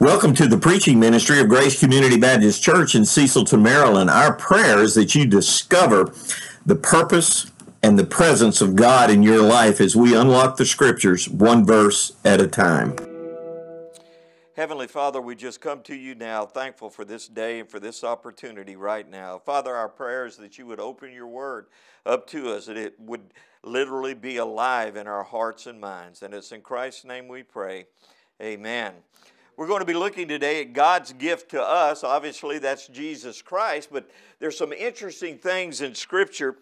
Welcome to the preaching ministry of Grace Community Baptist Church in Cecilton, Maryland. Our prayer is that you discover the purpose and the presence of God in your life as we unlock the scriptures one verse at a time. Heavenly Father, we just come to you now, thankful for this day and for this opportunity right now. Father, our prayer is that you would open your word up to us, that it would literally be alive in our hearts and minds. And it's in Christ's name we pray. Amen. We're going to be looking today at God's gift to us. Obviously, that's Jesus Christ, but there's some interesting things in Scripture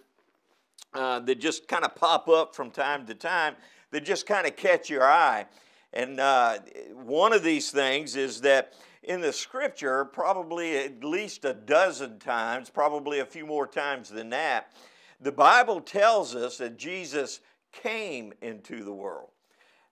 uh, that just kind of pop up from time to time that just kind of catch your eye. And uh, one of these things is that in the Scripture, probably at least a dozen times, probably a few more times than that, the Bible tells us that Jesus came into the world.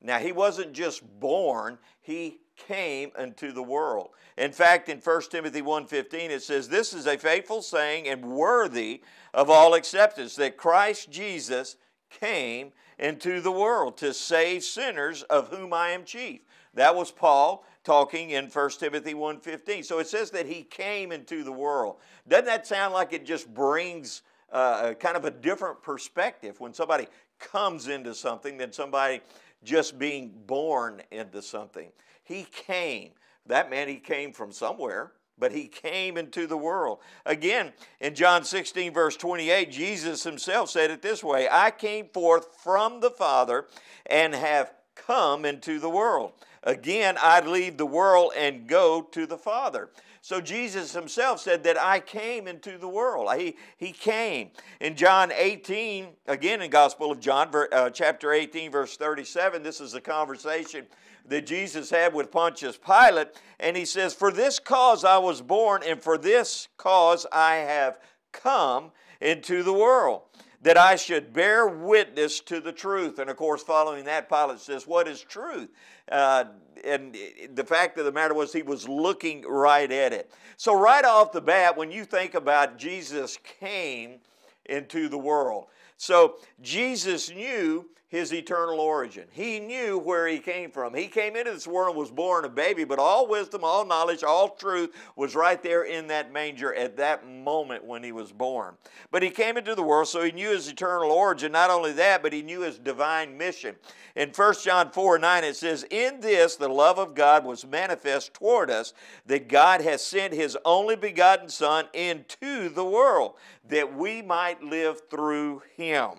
Now, he wasn't just born, he came into the world. In fact, in 1 Timothy 1:15 it says, "This is a faithful saying and worthy of all acceptance that Christ Jesus came into the world to save sinners of whom I am chief." That was Paul talking in 1 Timothy 1:15. So it says that he came into the world. Doesn't that sound like it just brings uh, kind of a different perspective when somebody comes into something than somebody just being born into something. He came. That meant he came from somewhere, but he came into the world. Again, in John 16, verse 28, Jesus himself said it this way I came forth from the Father and have come into the world. Again, I'd leave the world and go to the Father. So Jesus himself said that I came into the world. He, he came. In John 18, again in Gospel of John, uh, chapter 18, verse 37, this is the conversation that Jesus had with Pontius Pilate. And he says, For this cause I was born, and for this cause I have come into the world that I should bear witness to the truth. And of course, following that, Pilate says, What is truth? Uh, and the fact of the matter was, he was looking right at it. So, right off the bat, when you think about Jesus came into the world, so Jesus knew his eternal origin. He knew where he came from. He came into this world and was born a baby, but all wisdom, all knowledge, all truth was right there in that manger at that moment when he was born. But he came into the world, so he knew his eternal origin. Not only that, but he knew his divine mission. In 1 John 4 9, it says, In this the love of God was manifest toward us, that God has sent his only begotten Son into the world, that we might live through him.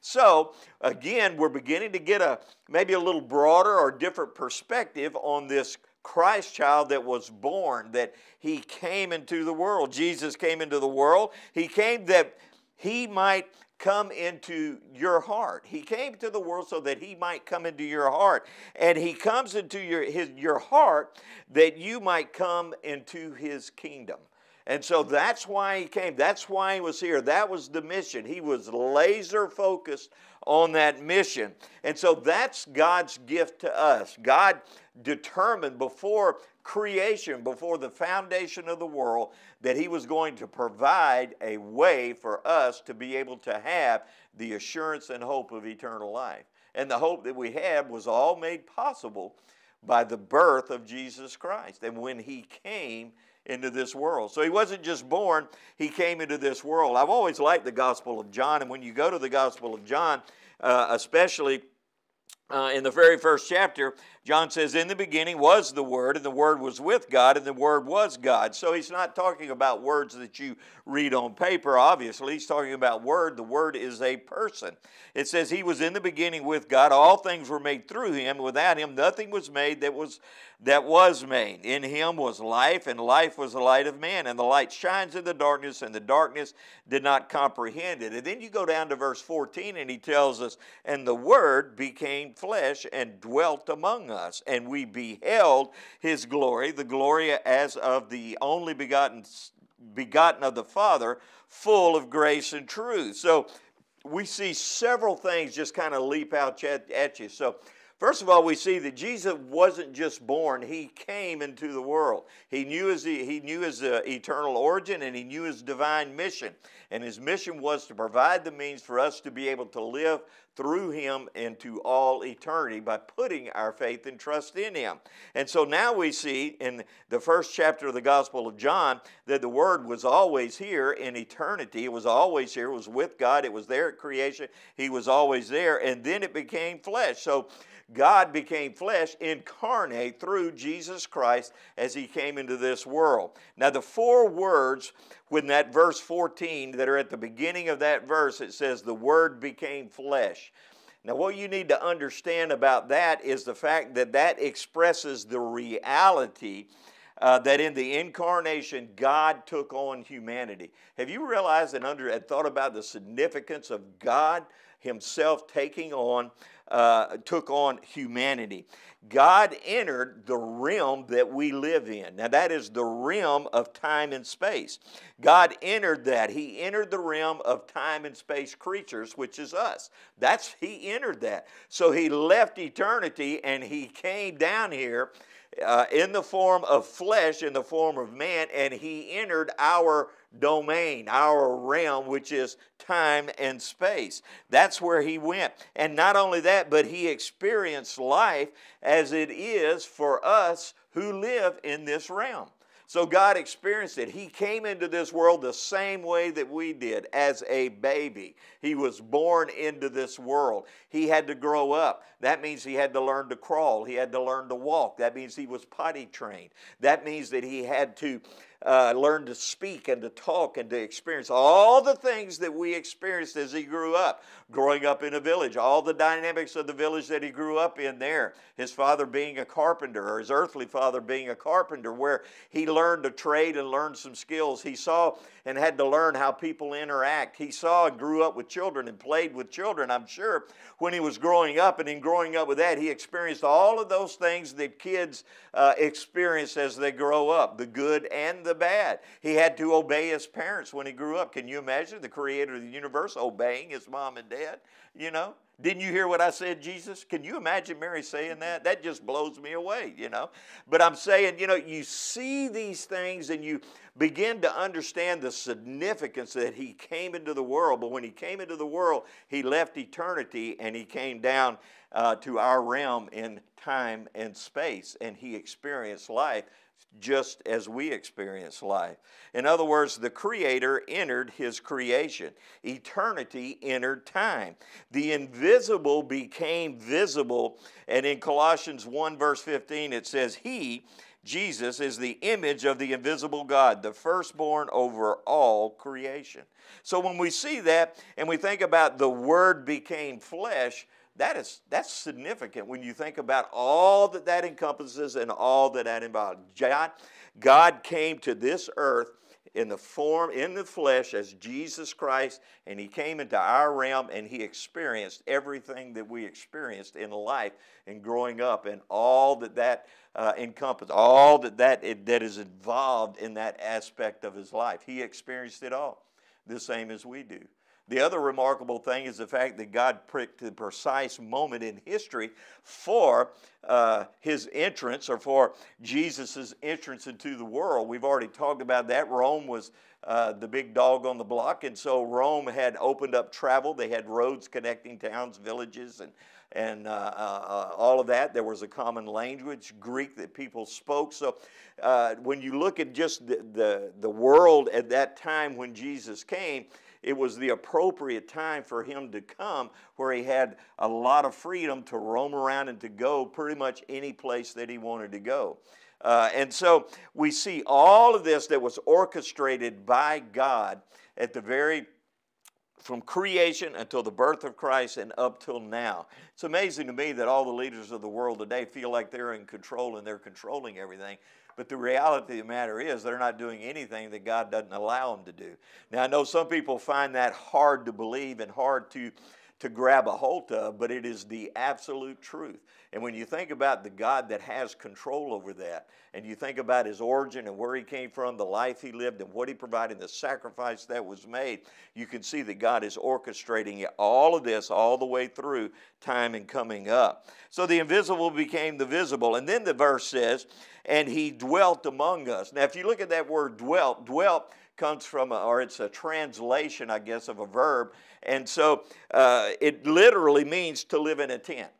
So, again, we're beginning to get a maybe a little broader or different perspective on this Christ child that was born, that he came into the world. Jesus came into the world. He came that he might come into your heart. He came to the world so that he might come into your heart. And he comes into your, his, your heart that you might come into his kingdom. And so that's why he came. That's why he was here. That was the mission. He was laser focused on that mission. And so that's God's gift to us. God determined before creation, before the foundation of the world, that He was going to provide a way for us to be able to have the assurance and hope of eternal life. And the hope that we had was all made possible by the birth of Jesus Christ. And when He came, into this world. So he wasn't just born, he came into this world. I've always liked the Gospel of John, and when you go to the Gospel of John, uh, especially uh, in the very first chapter, John says, In the beginning was the Word, and the Word was with God, and the Word was God. So he's not talking about words that you read on paper, obviously. He's talking about Word. The Word is a person. It says, He was in the beginning with God. All things were made through Him. Without Him, nothing was made that was, that was made. In Him was life, and life was the light of man. And the light shines in the darkness, and the darkness did not comprehend it. And then you go down to verse 14, and he tells us, And the Word became flesh and dwelt among us us, and we beheld his glory, the glory as of the only begotten, begotten of the Father, full of grace and truth. So we see several things just kind of leap out at you. So First of all, we see that Jesus wasn't just born, he came into the world. He knew his, he knew his uh, eternal origin and he knew his divine mission. And his mission was to provide the means for us to be able to live through him into all eternity by putting our faith and trust in him. And so now we see in the first chapter of the Gospel of John that the Word was always here in eternity. It was always here, it was with God, it was there at creation, he was always there, and then it became flesh. So God became flesh incarnate through Jesus Christ as he came into this world. Now, the four words when that verse 14 that are at the beginning of that verse, it says, The Word became flesh. Now, what you need to understand about that is the fact that that expresses the reality uh, that in the incarnation, God took on humanity. Have you realized and, under, and thought about the significance of God Himself taking on uh, took on humanity. God entered the realm that we live in. Now, that is the realm of time and space. God entered that. He entered the realm of time and space creatures, which is us. That's He entered that. So He left eternity and He came down here uh, in the form of flesh, in the form of man, and he entered our domain, our realm, which is time and space. That's where he went. And not only that, but he experienced life as it is for us who live in this realm. So God experienced it. He came into this world the same way that we did as a baby. He was born into this world. He had to grow up. That means he had to learn to crawl. He had to learn to walk. That means he was potty trained. That means that he had to uh, learned to speak and to talk and to experience all the things that we experienced as he grew up, growing up in a village, all the dynamics of the village that he grew up in there, his father being a carpenter or his earthly father being a carpenter, where he learned a trade and learned some skills. He saw and had to learn how people interact. He saw and grew up with children and played with children, I'm sure, when he was growing up. And in growing up with that, he experienced all of those things that kids uh, experience as they grow up the good and the bad. He had to obey his parents when he grew up. Can you imagine the creator of the universe obeying his mom and dad? You know? Didn't you hear what I said, Jesus? Can you imagine Mary saying that? That just blows me away, you know. But I'm saying, you know, you see these things and you begin to understand the significance that he came into the world. But when he came into the world, he left eternity and he came down uh, to our realm in time and space and he experienced life just as we experience life. In other words, the Creator entered His creation, eternity entered time. The invisible became visible. And in Colossians 1, verse 15, it says, He, Jesus is the image of the invisible God, the firstborn over all creation. So when we see that and we think about the Word became flesh, that is that's significant when you think about all that that encompasses and all that that involves. God came to this earth in the form in the flesh as Jesus Christ and he came into our realm and he experienced everything that we experienced in life and growing up and all that that uh, encompasses all that that that is involved in that aspect of his life he experienced it all the same as we do the other remarkable thing is the fact that God picked the precise moment in history for uh, his entrance or for Jesus' entrance into the world. We've already talked about that. Rome was uh, the big dog on the block, and so Rome had opened up travel. They had roads connecting towns, villages, and and uh, uh, uh all of that. There was a common language, Greek, that people spoke. So uh, when you look at just the, the, the, world at that time when Jesus came, it was the appropriate time for him to come where he had a lot of freedom to roam around and to go pretty much any place that he wanted to go. Uh, and so we see all of this that was orchestrated by God at the very from creation until the birth of Christ and up till now. It's amazing to me that all the leaders of the world today feel like they're in control and they're controlling everything. But the reality of the matter is, they're not doing anything that God doesn't allow them to do. Now, I know some people find that hard to believe and hard to to grab a hold of, but it is the absolute truth. And when you think about the God that has control over that, and you think about his origin and where he came from, the life he lived, and what he provided, the sacrifice that was made, you can see that God is orchestrating all of this all the way through time and coming up. So the invisible became the visible. And then the verse says, and he dwelt among us. Now, if you look at that word dwelt, dwelt comes from, a, or it's a translation, I guess, of a verb. And so uh, it literally means to live in a tent.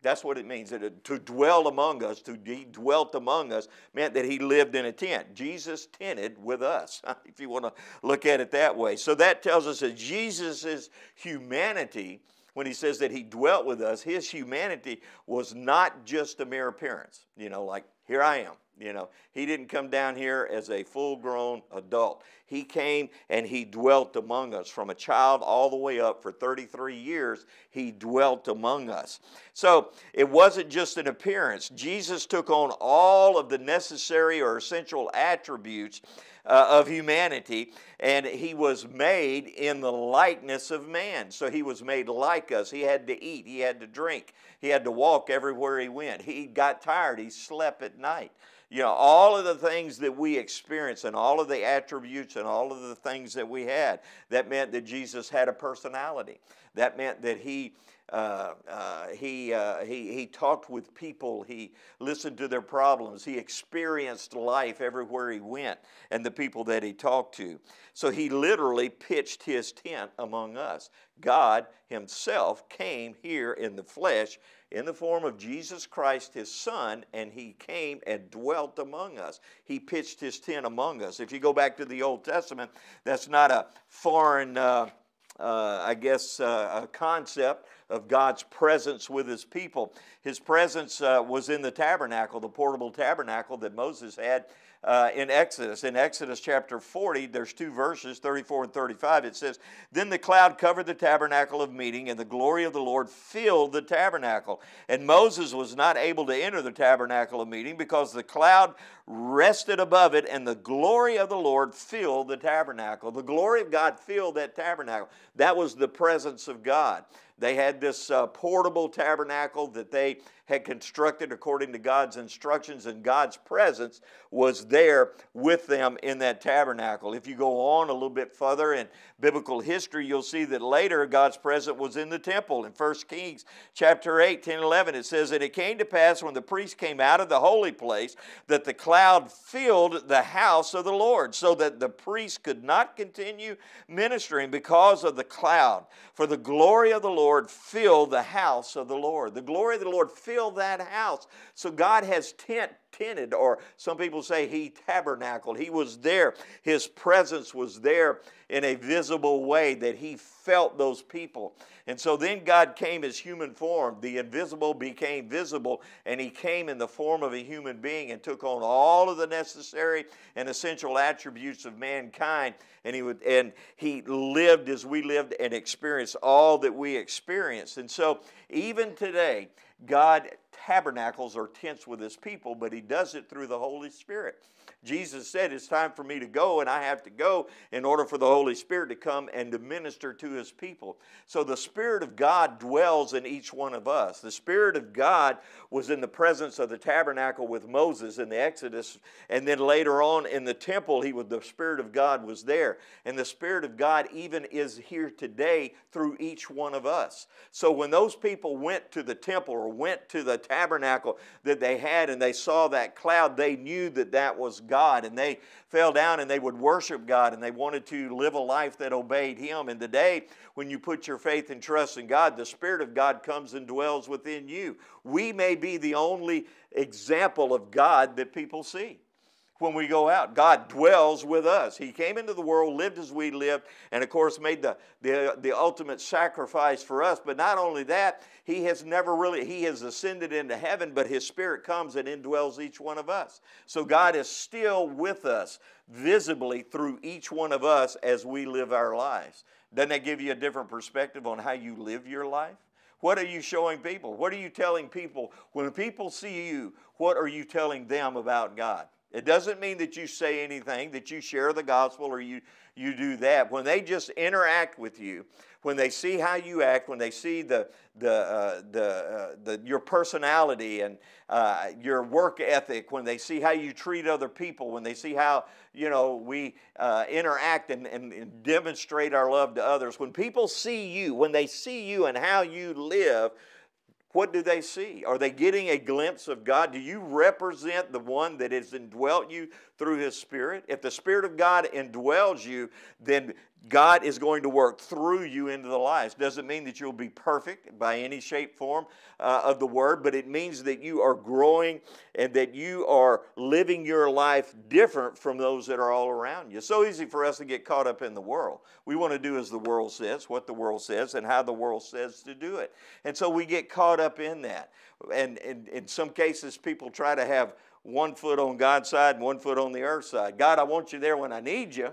That's what it means. That to dwell among us, to he dwelt among us, meant that he lived in a tent. Jesus tented with us, if you want to look at it that way. So that tells us that Jesus' humanity, when he says that he dwelt with us, his humanity was not just a mere appearance. You know, like, here I am. You know, he didn't come down here as a full grown adult. He came and He dwelt among us. From a child all the way up for 33 years, He dwelt among us. So it wasn't just an appearance. Jesus took on all of the necessary or essential attributes uh, of humanity, and he was made in the likeness of man. So he was made like us. He had to eat, he had to drink, he had to walk everywhere he went. He got tired, he slept at night. You know, all of the things that we experience and all of the attributes attributes and all of the things that we had. That meant that Jesus had a personality. That meant that he uh, uh, he, uh, he, he talked with people, he listened to their problems, he experienced life everywhere he went and the people that he talked to. So he literally pitched his tent among us. God himself came here in the flesh in the form of Jesus Christ, his Son, and he came and dwelt among us. He pitched his tent among us. If you go back to the Old Testament, that's not a foreign, uh, uh, I guess, uh, a concept of God's presence with his people. His presence uh, was in the tabernacle, the portable tabernacle that Moses had uh, in Exodus. In Exodus chapter 40, there's two verses, 34 and 35. It says, Then the cloud covered the tabernacle of meeting, and the glory of the Lord filled the tabernacle. And Moses was not able to enter the tabernacle of meeting because the cloud rested above it, and the glory of the Lord filled the tabernacle. The glory of God filled that tabernacle. That was the presence of God. They had this uh, portable tabernacle that they had constructed according to God's instructions, and God's presence was there with them in that tabernacle. If you go on a little bit further in biblical history, you'll see that later God's presence was in the temple. In 1 Kings chapter 8, 10, 11, it says, And it came to pass when the priest came out of the holy place that the cloud filled the house of the Lord, so that the priest could not continue ministering because of the cloud. For the glory of the Lord Lord the house of the Lord. The glory of the Lord fill that house. So God has tent tented, or some people say he tabernacled. He was there. His presence was there in a visible way that he felt those people. And so then God came as human form. The invisible became visible, and he came in the form of a human being and took on all of the necessary and essential attributes of mankind. And he, would, and he lived as we lived and experienced all that we experienced. And so even today, God tabernacles or tents with his people, but he does it through the Holy Spirit. Jesus said, It's time for me to go, and I have to go in order for the Holy Spirit to come and to minister to His people. So the Spirit of God dwells in each one of us. The Spirit of God was in the presence of the tabernacle with Moses in the Exodus, and then later on in the temple, he was, the Spirit of God was there. And the Spirit of God even is here today through each one of us. So when those people went to the temple or went to the tabernacle that they had and they saw that cloud, they knew that that was God. God and they fell down and they would worship God and they wanted to live a life that obeyed Him. And today, when you put your faith and trust in God, the Spirit of God comes and dwells within you. We may be the only example of God that people see when we go out. God dwells with us. He came into the world, lived as we lived, and of course made the, the, the ultimate sacrifice for us. But not only that, He has never really, He has ascended into heaven, but His Spirit comes and indwells each one of us. So God is still with us visibly through each one of us as we live our lives. Doesn't that give you a different perspective on how you live your life? What are you showing people? What are you telling people? When people see you, what are you telling them about God? It doesn't mean that you say anything, that you share the gospel or you, you do that. When they just interact with you, when they see how you act, when they see the, the, uh, the, uh, the, your personality and uh, your work ethic, when they see how you treat other people, when they see how you know, we uh, interact and, and, and demonstrate our love to others, when people see you, when they see you and how you live, what do they see? Are they getting a glimpse of God? Do you represent the one that has indwelt you through His Spirit? If the Spirit of God indwells you, then God is going to work through you into the lives. Doesn't mean that you'll be perfect by any shape, form uh, of the word, but it means that you are growing and that you are living your life different from those that are all around you. so easy for us to get caught up in the world. We want to do as the world says, what the world says, and how the world says to do it. And so we get caught up in that. And, and in some cases, people try to have one foot on God's side and one foot on the earth side. God, I want you there when I need you.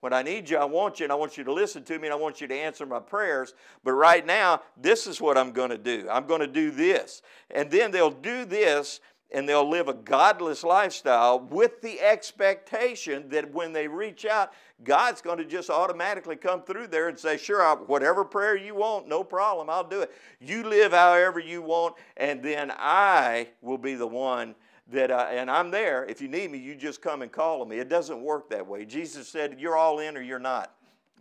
When I need you, I want you, and I want you to listen to me, and I want you to answer my prayers. But right now, this is what I'm going to do. I'm going to do this. And then they'll do this, and they'll live a godless lifestyle with the expectation that when they reach out, God's going to just automatically come through there and say, Sure, I'll, whatever prayer you want, no problem, I'll do it. You live however you want, and then I will be the one that uh, and I'm there. If you need me, you just come and call on me. It doesn't work that way. Jesus said, You're all in or you're not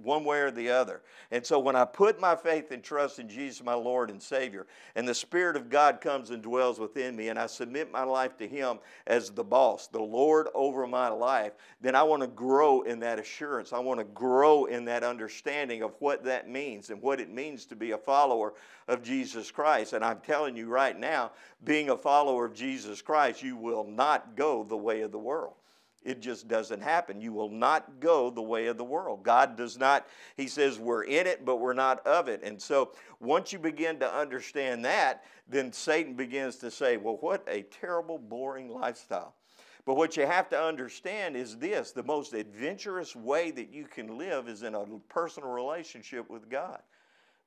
one way or the other. And so when I put my faith and trust in Jesus, my Lord and Savior, and the Spirit of God comes and dwells within me, and I submit my life to Him as the boss, the Lord over my life, then I want to grow in that assurance. I want to grow in that understanding of what that means and what it means to be a follower of Jesus Christ. And I'm telling you right now, being a follower of Jesus Christ, you will not go the way of the world. It just doesn't happen. You will not go the way of the world. God does not, He says, we're in it, but we're not of it. And so once you begin to understand that, then Satan begins to say, well, what a terrible, boring lifestyle. But what you have to understand is this the most adventurous way that you can live is in a personal relationship with God.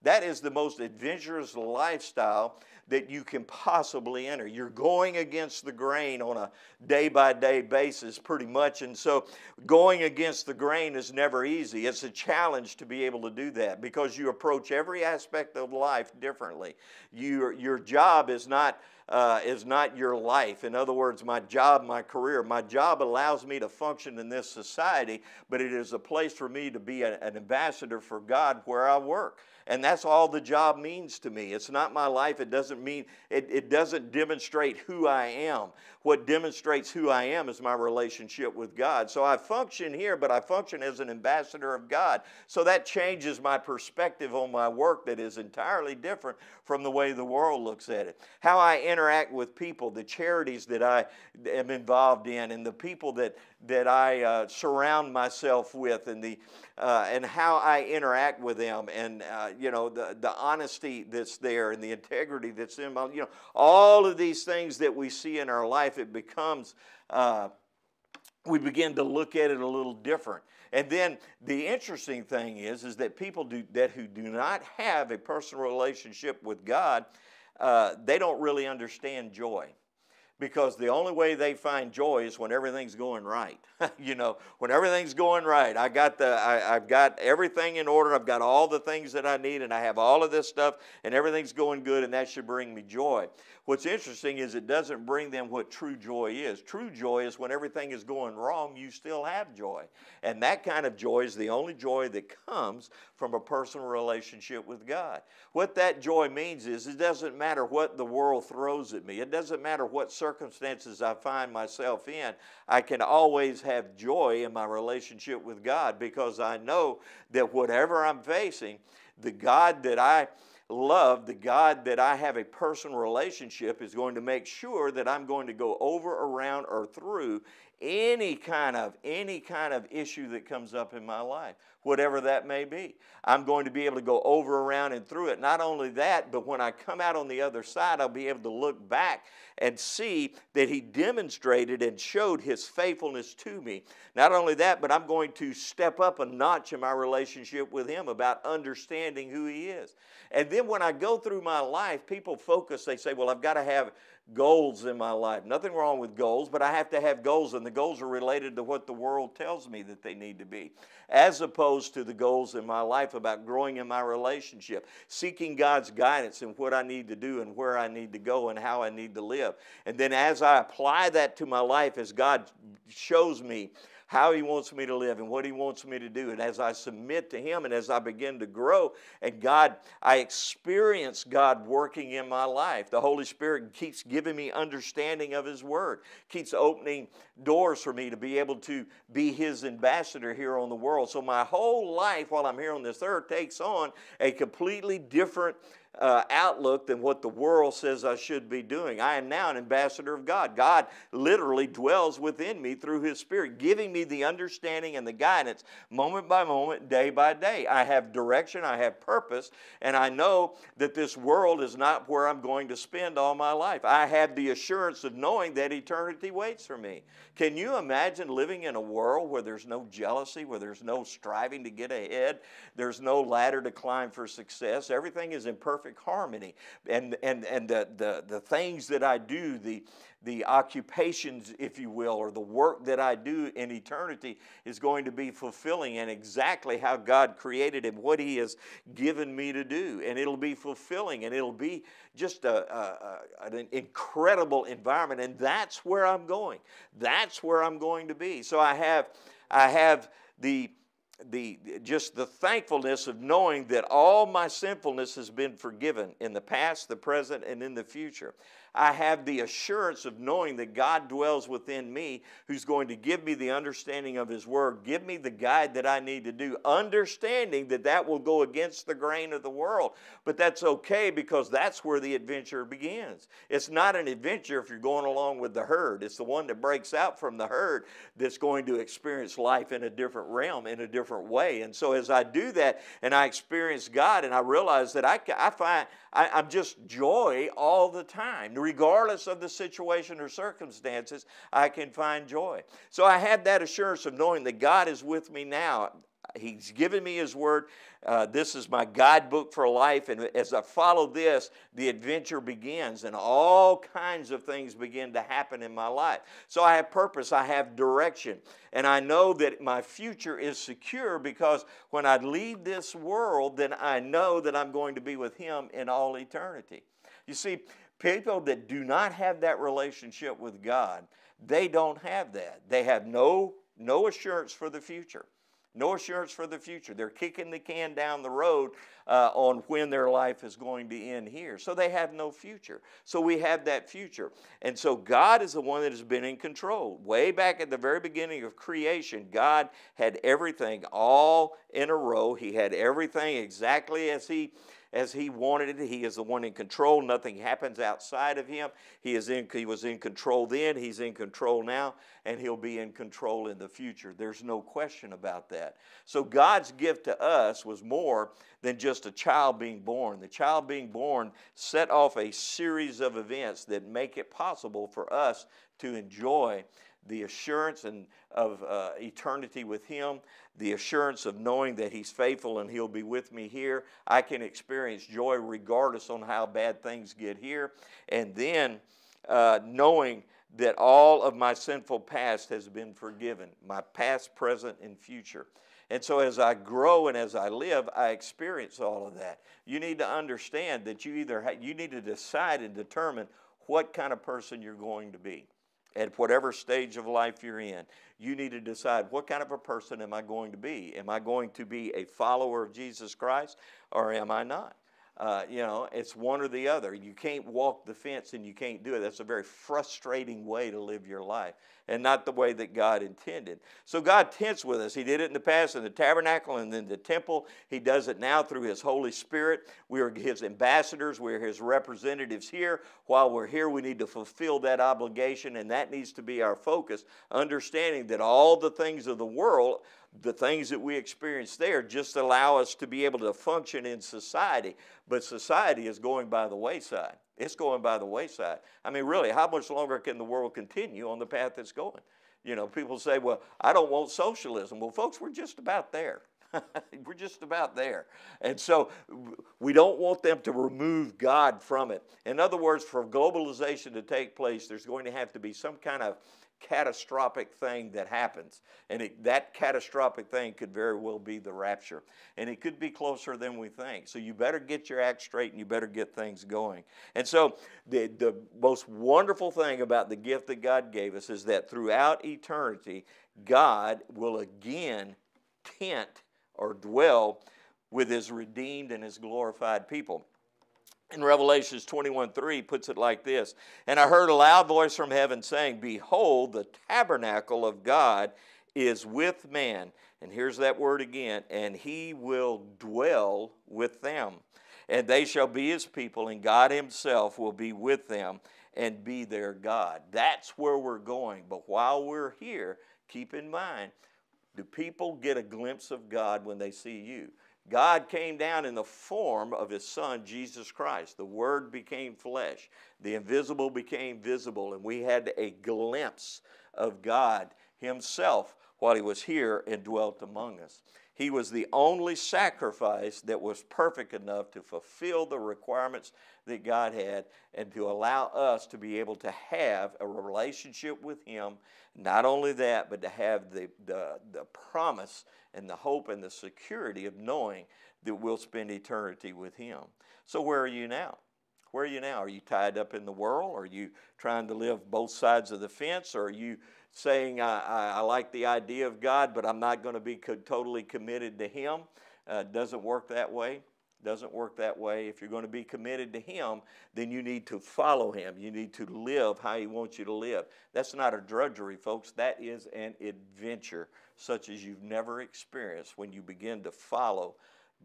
That is the most adventurous lifestyle that you can possibly enter. You're going against the grain on a day by day basis, pretty much. And so, going against the grain is never easy. It's a challenge to be able to do that because you approach every aspect of life differently. Your, your job is not uh, is not your life. In other words, my job, my career, my job allows me to function in this society, but it is a place for me to be a, an ambassador for God where I work. And that's all the job means to me. It's not my life. It doesn't mean, it, it doesn't demonstrate who I am. What demonstrates who I am is my relationship with God. So I function here, but I function as an ambassador of God. So that changes my perspective on my work that is entirely different from the way the world looks at it. How I am interact with people, the charities that I am involved in, and the people that, that I uh, surround myself with, and, the, uh, and how I interact with them, and uh, you know, the, the honesty that's there, and the integrity that's in my, you know, all of these things that we see in our life, it becomes, uh, we begin to look at it a little different. And then the interesting thing is, is that people do, that who do not have a personal relationship with God, uh, they don't really understand joy because the only way they find joy is when everything's going right. you know, when everything's going right, I got the, I, have got everything in order. I've got all the things that I need, and I have all of this stuff, and everything's going good, and that should bring me joy. What's interesting is it doesn't bring them what true joy is. True joy is when everything is going wrong, you still have joy, and that kind of joy is the only joy that comes from a personal relationship with God. What that joy means is it doesn't matter what the world throws at me. It doesn't matter what circumstances circumstances I find myself in, I can always have joy in my relationship with God because I know that whatever I'm facing, the God that I love, the God that I have a personal relationship, is going to make sure that I'm going to go over, around, or through any kind of any kind of issue that comes up in my life whatever that may be i'm going to be able to go over around and through it not only that but when i come out on the other side i'll be able to look back and see that he demonstrated and showed his faithfulness to me not only that but i'm going to step up a notch in my relationship with him about understanding who he is and then when i go through my life people focus they say well i've got to have goals in my life. Nothing wrong with goals, but I have to have goals, and the goals are related to what the world tells me that they need to be, as opposed to the goals in my life about growing in my relationship, seeking God's guidance in what I need to do and where I need to go and how I need to live. And then as I apply that to my life, as God shows me, how He wants me to live and what He wants me to do. And as I submit to Him and as I begin to grow, and God, I experience God working in my life. The Holy Spirit keeps giving me understanding of His Word, keeps opening doors for me to be able to be His ambassador here on the world. So my whole life while I'm here on this earth takes on a completely different uh, outlook than what the world says I should be doing. I am now an ambassador of God. God literally dwells within me through His Spirit, giving me the understanding and the guidance moment by moment, day by day. I have direction, I have purpose, and I know that this world is not where I'm going to spend all my life. I have the assurance of knowing that eternity waits for me. Can you imagine living in a world where there's no jealousy, where there's no striving to get ahead, there's no ladder to climb for success? Everything is in perfect perfect harmony. And, and, and the, the, the things that I do, the, the occupations, if you will, or the work that I do in eternity is going to be fulfilling and exactly how God created him what He has given me to do. And it'll be fulfilling and it'll be just a, a, an incredible environment. And that's where I'm going. That's where I'm going to be. So I have, I have the the just the thankfulness of knowing that all my sinfulness has been forgiven in the past, the present, and in the future. I have the assurance of knowing that God dwells within me, who's going to give me the understanding of His Word, give me the guide that I need to do, understanding that that will go against the grain of the world. But that's okay because that's where the adventure begins. It's not an adventure if you're going along with the herd, it's the one that breaks out from the herd that's going to experience life in a different realm, in a different way. And so as I do that and I experience God and I realize that I, I find I, I'm just joy all the time regardless of the situation or circumstances, I can find joy. So I have that assurance of knowing that God is with me now. He's given me His Word. Uh, this is my guidebook for life. And as I follow this, the adventure begins, and all kinds of things begin to happen in my life. So I have purpose, I have direction, and I know that my future is secure because when I leave this world, then I know that I'm going to be with Him in all eternity. You see, People that do not have that relationship with God, they don't have that. They have no, no assurance for the future. No assurance for the future. They're kicking the can down the road uh, on when their life is going to end here. So they have no future. So we have that future. And so God is the one that has been in control. Way back at the very beginning of creation, God had everything all in a row. He had everything exactly as He as he wanted it. He is the one in control. Nothing happens outside of him. He, is in, he was in control then, he's in control now, and he'll be in control in the future. There's no question about that. So God's gift to us was more than just a child being born. The child being born set off a series of events that make it possible for us to enjoy the assurance and of uh, eternity with Him, the assurance of knowing that He's faithful and He'll be with me here. I can experience joy regardless on how bad things get here, and then uh, knowing that all of my sinful past has been forgiven, my past, present, and future. And so as I grow and as I live, I experience all of that. You need to understand that you either you need to decide and determine what kind of person you're going to be at whatever stage of life you're in, you need to decide what kind of a person am I going to be? Am I going to be a follower of Jesus Christ or am I not? Uh, you know, it's one or the other. You can't walk the fence and you can't do it. That's a very frustrating way to live your life and not the way that God intended. So God tents with us. He did it in the past in the tabernacle and then the temple. He does it now through His Holy Spirit. We are His ambassadors, we are His representatives here. While we're here, we need to fulfill that obligation, and that needs to be our focus, understanding that all the things of the world the things that we experience there just allow us to be able to function in society. But society is going by the wayside. It's going by the wayside. I mean, really, how much longer can the world continue on the path it's going? You know, people say, well, I don't want socialism. Well, folks, we're just about there. we're just about there. And so we don't want them to remove God from it. In other words, for globalization to take place, there's going to have to be some kind of catastrophic thing that happens. And it, that catastrophic thing could very well be the rapture. And it could be closer than we think. So you better get your act straight and you better get things going. And so the, the most wonderful thing about the gift that God gave us is that throughout eternity, God will again tent or dwell with his redeemed and his glorified people. In Revelations 21 3 puts it like this And I heard a loud voice from heaven saying, Behold, the tabernacle of God is with man. And here's that word again, and he will dwell with them. And they shall be his people, and God himself will be with them and be their God. That's where we're going. But while we're here, keep in mind do people get a glimpse of God when they see you? God came down in the form of his son, Jesus Christ. The Word became flesh. The invisible became visible, and we had a glimpse of God himself while he was here and dwelt among us. He was the only sacrifice that was perfect enough to fulfill the requirements that God had and to allow us to be able to have a relationship with Him. Not only that, but to have the, the, the promise and the hope and the security of knowing that we'll spend eternity with Him. So, where are you now? Where are you now? Are you tied up in the world? Are you trying to live both sides of the fence? Or are you saying, I, I, I like the idea of God, but I'm not going to be co- totally committed to Him. Uh, doesn't work that way. Doesn't work that way. If you're going to be committed to Him, then you need to follow Him. You need to live how He wants you to live. That's not a drudgery, folks. That is an adventure such as you've never experienced when you begin to follow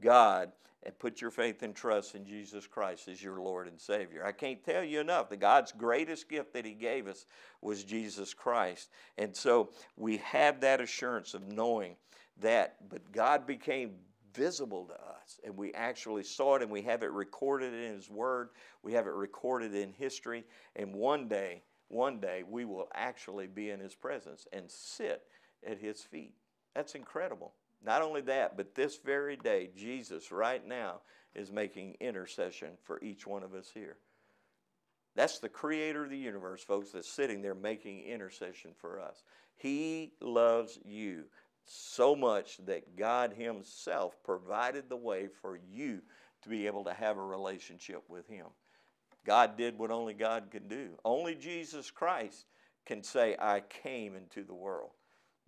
God and put your faith and trust in Jesus Christ as your Lord and Savior. I can't tell you enough that God's greatest gift that He gave us was Jesus Christ. And so we have that assurance of knowing that, but God became visible to us and we actually saw it and we have it recorded in His Word, we have it recorded in history, and one day, one day we will actually be in His presence and sit at His feet. That's incredible. Not only that, but this very day, Jesus right now is making intercession for each one of us here. That's the creator of the universe, folks, that's sitting there making intercession for us. He loves you so much that God Himself provided the way for you to be able to have a relationship with Him. God did what only God could do. Only Jesus Christ can say, I came into the world.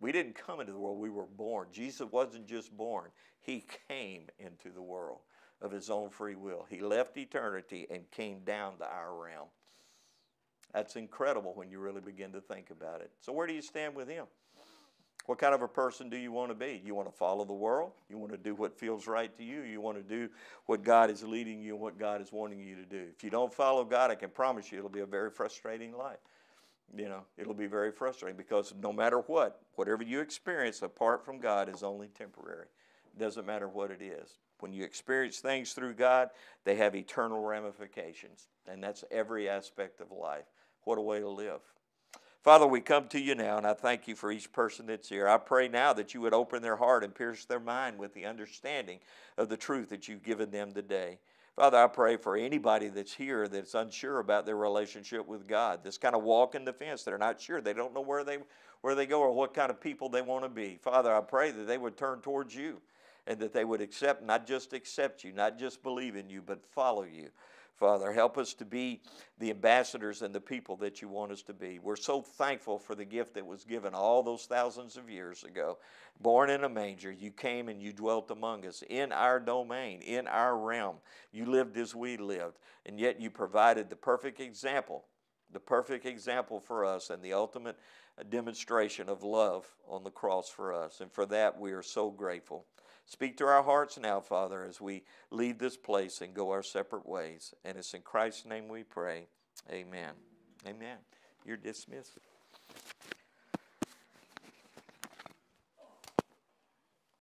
We didn't come into the world, we were born. Jesus wasn't just born, he came into the world of his own free will. He left eternity and came down to our realm. That's incredible when you really begin to think about it. So, where do you stand with him? What kind of a person do you want to be? You want to follow the world? You want to do what feels right to you? You want to do what God is leading you and what God is wanting you to do? If you don't follow God, I can promise you it'll be a very frustrating life you know, it'll be very frustrating because no matter what, whatever you experience apart from God is only temporary. It doesn't matter what it is. When you experience things through God, they have eternal ramifications, and that's every aspect of life. What a way to live. Father, we come to you now, and I thank you for each person that's here. I pray now that you would open their heart and pierce their mind with the understanding of the truth that you've given them today. Father, I pray for anybody that's here that's unsure about their relationship with God, that's kind of walking the fence. They're not sure. They don't know where they, where they go or what kind of people they want to be. Father, I pray that they would turn towards you and that they would accept, not just accept you, not just believe in you, but follow you. Father. Help us to be the ambassadors and the people that you want us to be. We're so thankful for the gift that was given all those thousands of years ago. Born in a manger, you came and you dwelt among us in our domain, in our realm. You lived as we lived, and yet you provided the perfect example, the perfect example for us, and the ultimate uh, demonstration of love on the cross for us. And for that, we are so grateful. Speak to our hearts now, Father, as we leave this place and go our separate ways. And it's in Christ's name we pray. Amen. Amen. You're dismissed.